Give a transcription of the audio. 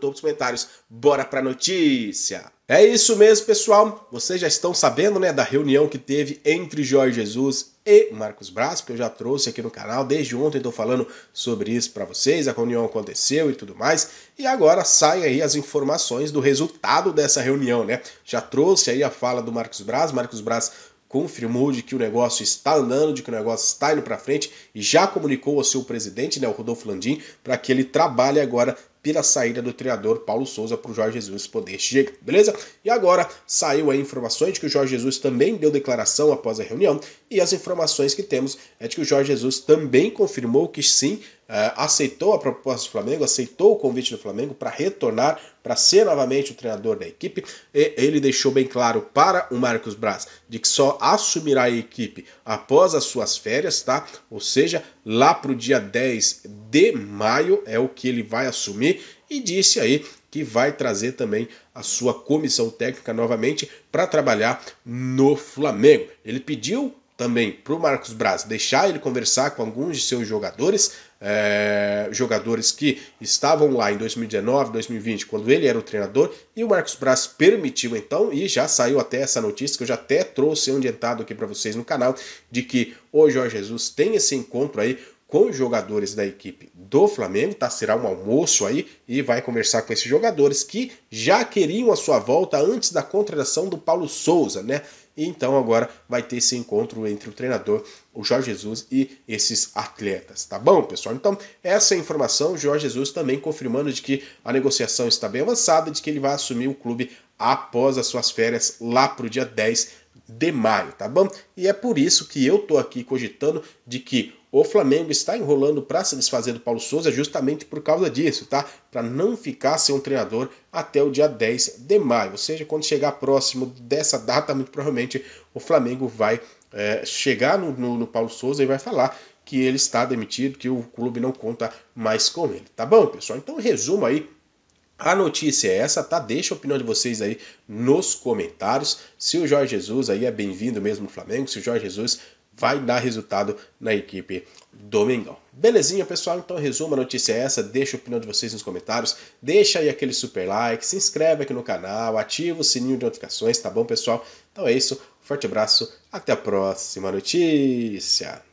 topo dos comentários. Bora pra notícia! É isso mesmo, pessoal. Vocês já estão sabendo, né, da reunião que teve entre Jorge Jesus e Marcos Braz, que eu já trouxe aqui no canal desde ontem, estou falando sobre isso para vocês. A reunião aconteceu e tudo mais. E agora saem aí as informações do resultado dessa reunião, né? Já trouxe aí a fala do Marcos Braz. Marcos Braz confirmou de que o negócio está andando, de que o negócio está indo para frente e já comunicou ao seu presidente, né, o Rodolfo Landim, para que ele trabalhe agora pela saída do treinador Paulo Souza para o Jorge Jesus poder chegar, beleza? E agora saiu a informações de que o Jorge Jesus também deu declaração após a reunião e as informações que temos é de que o Jorge Jesus também confirmou que sim eh, aceitou a proposta do Flamengo, aceitou o convite do Flamengo para retornar, para ser novamente o treinador da equipe. E ele deixou bem claro para o Marcos Braz de que só assumirá a equipe após as suas férias, tá? Ou seja, lá para o dia 10 de maio é o que ele vai assumir e disse aí que vai trazer também a sua comissão técnica novamente para trabalhar no Flamengo. Ele pediu também para o Marcos Braz deixar ele conversar com alguns de seus jogadores, é, jogadores que estavam lá em 2019, 2020, quando ele era o treinador, e o Marcos Braz permitiu então, e já saiu até essa notícia que eu já até trouxe um adiantado aqui para vocês no canal, de que o Jorge Jesus tem esse encontro aí com jogadores da equipe do Flamengo, tá? Será um almoço aí e vai conversar com esses jogadores que já queriam a sua volta antes da contratação do Paulo Souza, né? E então agora vai ter esse encontro entre o treinador, o Jorge Jesus e esses atletas, tá bom, pessoal? Então, essa é a informação, o Jorge Jesus também confirmando de que a negociação está bem avançada, de que ele vai assumir o clube após as suas férias lá pro dia 10 de maio, tá bom? E é por isso que eu tô aqui cogitando de que o Flamengo está enrolando para se desfazer do Paulo Souza justamente por causa disso, tá? Para não ficar sem um treinador até o dia 10 de maio. Ou seja, quando chegar próximo dessa data, muito provavelmente o Flamengo vai é, chegar no, no, no Paulo Souza e vai falar que ele está demitido, que o clube não conta mais com ele. Tá bom, pessoal? Então, resumo aí a notícia é essa, tá? Deixa a opinião de vocês aí nos comentários. Se o Jorge Jesus aí é bem-vindo mesmo no Flamengo, se o Jorge Jesus vai dar resultado na equipe do Mengão. Belezinha, pessoal? Então, resumo, a notícia é essa. Deixa a opinião de vocês nos comentários. Deixa aí aquele super like, se inscreve aqui no canal, ativa o sininho de notificações, tá bom, pessoal? Então é isso. Forte abraço, até a próxima notícia.